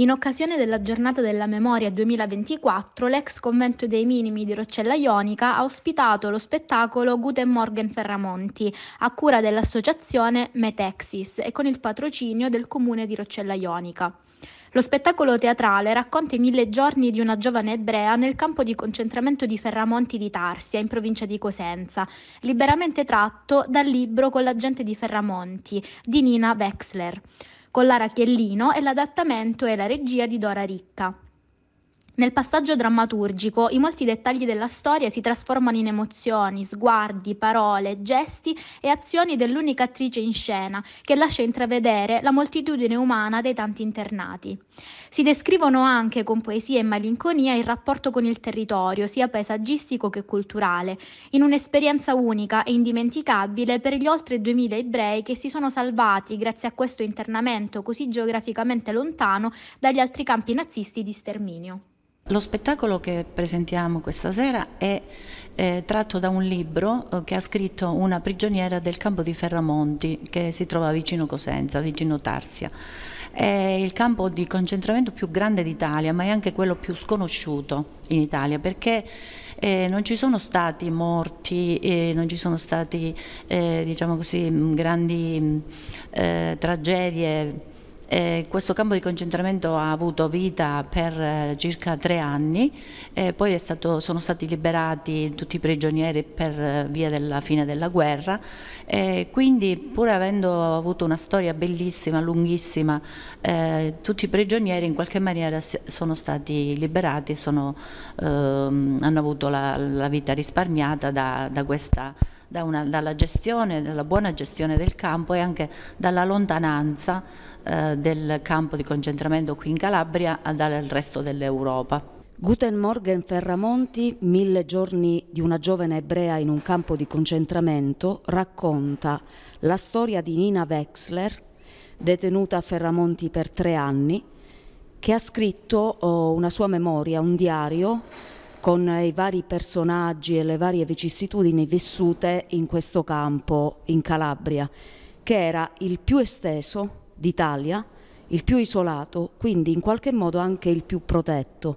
In occasione della giornata della memoria 2024, l'ex convento dei minimi di Roccella Ionica ha ospitato lo spettacolo Guten Morgen Ferramonti, a cura dell'associazione Metexis e con il patrocinio del comune di Roccella Ionica. Lo spettacolo teatrale racconta i mille giorni di una giovane ebrea nel campo di concentramento di Ferramonti di Tarsia, in provincia di Cosenza, liberamente tratto dal libro Con la gente di Ferramonti di Nina Wexler con Lara Chiellino e l'adattamento e la regia di Dora Ricca. Nel passaggio drammaturgico i molti dettagli della storia si trasformano in emozioni, sguardi, parole, gesti e azioni dell'unica attrice in scena, che lascia intravedere la moltitudine umana dei tanti internati. Si descrivono anche con poesia e malinconia il rapporto con il territorio, sia paesaggistico che culturale, in un'esperienza unica e indimenticabile per gli oltre 2000 ebrei che si sono salvati grazie a questo internamento così geograficamente lontano dagli altri campi nazisti di sterminio. Lo spettacolo che presentiamo questa sera è eh, tratto da un libro eh, che ha scritto una prigioniera del campo di Ferramonti che si trova vicino Cosenza, vicino Tarsia. È il campo di concentramento più grande d'Italia, ma è anche quello più sconosciuto in Italia perché eh, non ci sono stati morti, eh, non ci sono state eh, diciamo grandi tragedie eh, questo campo di concentramento ha avuto vita per eh, circa tre anni, eh, poi stato, sono stati liberati tutti i prigionieri per eh, via della fine della guerra, eh, quindi pur avendo avuto una storia bellissima, lunghissima, eh, tutti i prigionieri in qualche maniera sono stati liberati, sono, ehm, hanno avuto la, la vita risparmiata da, da questa da una, dalla gestione, dalla buona gestione del campo e anche dalla lontananza eh, del campo di concentramento qui in Calabria dal resto dell'Europa. Guten Morgen Ferramonti, Mille giorni di una giovane ebrea in un campo di concentramento, racconta la storia di Nina Wexler, detenuta a Ferramonti per tre anni, che ha scritto oh, una sua memoria, un diario, con i vari personaggi e le varie vicissitudini vissute in questo campo in Calabria, che era il più esteso d'Italia, il più isolato, quindi in qualche modo anche il più protetto.